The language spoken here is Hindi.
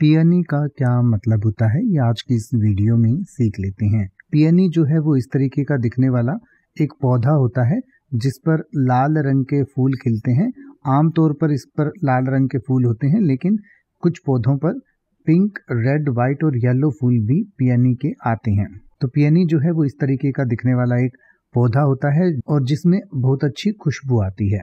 पियनी का क्या मतलब होता है ये आज की इस वीडियो में सीख लेते हैं पियनी जो है वो इस तरीके का दिखने वाला एक पौधा होता है जिस पर लाल रंग के फूल खिलते हैं आमतौर पर इस पर लाल रंग के फूल होते हैं लेकिन कुछ पौधों पर पिंक रेड व्हाइट और येलो फूल भी पियनी के आते हैं तो पियनी जो है वो इस तरीके का दिखने वाला एक पौधा होता है और जिसमें बहुत अच्छी खुशबू आती है